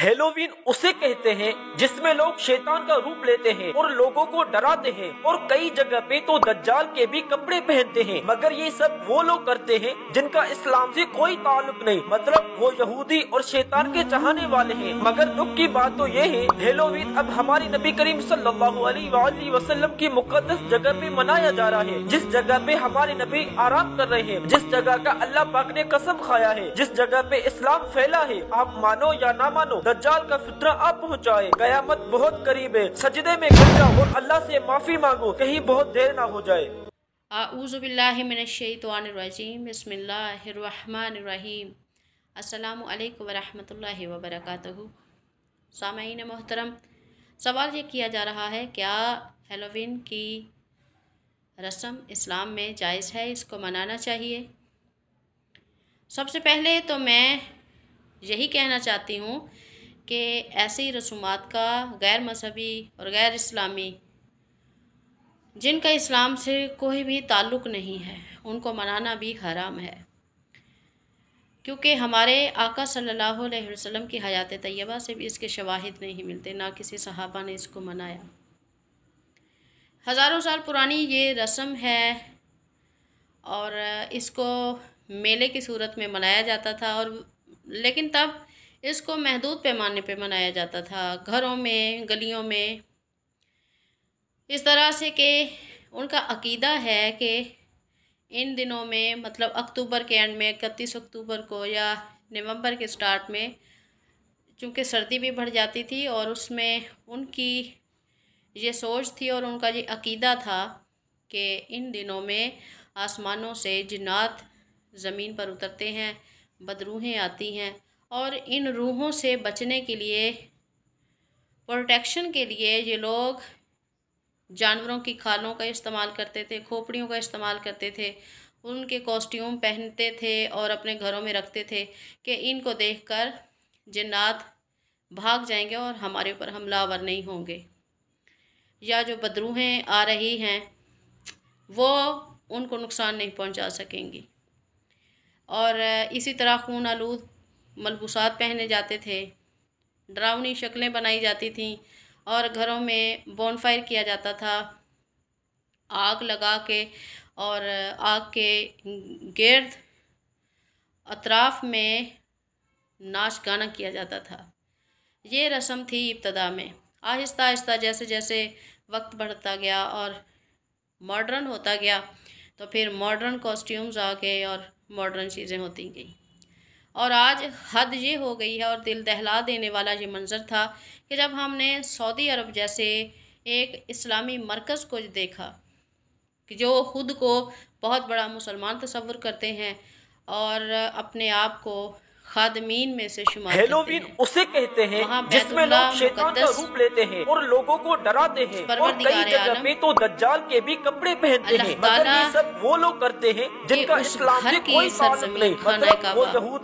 Halloween उसे कहते हैं जिसमें लोग शैतान का रूप लेते हैं और लोगों को डराते हैं और कई जगह पे तो दज्जाल के भी कपड़े पहनते हैं मगर ये सब वो लोग करते हैं जिनका इस्लाम से कोई ताल्लुक नहीं मतलब वो यहूदी और शैतान के चाहने वाले हैं मगर दुख की बात तो ये है हेलोवीन अब हमारे नबी करीम सल्लल्लाहु अलैहि वसल्लम की मुकदस जगह पे मनाया जा रहा है जिस जगह पे हमारे नबी आराम कर रहे हैं जिस जगह का अल्लाह पाक ने कसम खाया है जिस जगह पे इस्लाम फैला है आप मानो या ना मानो दज्जाल का फितना आप पहुँचाए कयामत बहुत करीब है सजदे में गिर जाओ और अल्लाह से माफ़ी मांगो कहीं बहुत देर ना हो जाए आऊज़बिल्लिमिनशैतवानरजीम बसमीम अल्लाम वरहमल वबरक सामीन मोहतरम सवाल ये किया जा रहा है क्या हेलोविन की रस्म इस्लाम में जायज़ है इसको मनाना चाहिए सबसे पहले तो मैं यही कहना चाहती हूँ कि ऐसे ही रसूमात का गैर मजहबी और गैर इस्लामी जिनका इस्लाम से कोई भी ताल्लुक़ नहीं है उनको मनाना भी हराम है क्योंकि हमारे आका सल्लल्लाहु अलैहि वसल्लम की हयात तय्यबा से भी इसके शवाहिद नहीं मिलते ना किसी सहाबा ने इसको मनाया हज़ारों साल पुरानी ये रस्म है और इसको मेले की सूरत में मनाया जाता था और लेकिन तब इसको महदूद पैमाने पे मनाया जाता था घरों में गलियों में इस तरह से कि उनका अकीदा है कि इन दिनों में मतलब अक्टूबर के एंड में इकतीस अक्टूबर को या नवंबर के स्टार्ट में चूँकि सर्दी भी बढ़ जाती थी और उसमें उनकी ये सोच थी और उनका ये अकीदा था कि इन दिनों में आसमानों से जिन्नात ज़मीन पर उतरते हैं बदरूहें आती हैं और इन रूहों से बचने के लिए प्रोटेक्शन के लिए ये लोग जानवरों की खालों का इस्तेमाल करते थे खोपड़ियों का इस्तेमाल करते थे उनके कॉस्ट्यूम पहनते थे और अपने घरों में रखते थे कि इनको देखकर जिन्नात भाग जाएंगे और हमारे ऊपर हमलावर नहीं होंगे या जो बदरूहें आ रही हैं वो उनको नुकसान नहीं पहुंचा सकेंगी और इसी तरह खून आलूद मलबूसात पहने जाते थे ड्राउनी शक्लें बनाई जाती थीं और घरों में बॉनफायर किया जाता था आग लगा के और आग के गर्द अतराफ में नाच गाना किया जाता था ये रस्म थी इब्तदा में आहिस्ता आहिस्ता जैसे जैसे वक्त बढ़ता गया और मॉडर्न होता गया तो फिर मॉडर्न कॉस्ट्यूम्स आ गए और मॉडर्न चीज़ें होती गई और आज हद ये हो गई है और दिल दहला देने वाला ये मंज़र था कि जब हमने सऊदी अरब जैसे एक इस्लामी मरकज़ को देखा कि जो ख़ुद को बहुत बड़ा मुसलमान तस्वर करते हैं और अपने आप को खादमीन में से शुमार हेलोवीन उसे कहते हैं जिसमें लोग शैतान का रूप लेते हैं और लोगों को डराते हैं और कई जगह पे तो दज्जाल के भी कपड़े पहनते हैं मगर ये सब वो लोग करते हैं जिनका इस्लाम से कोई नहीं मतलब वो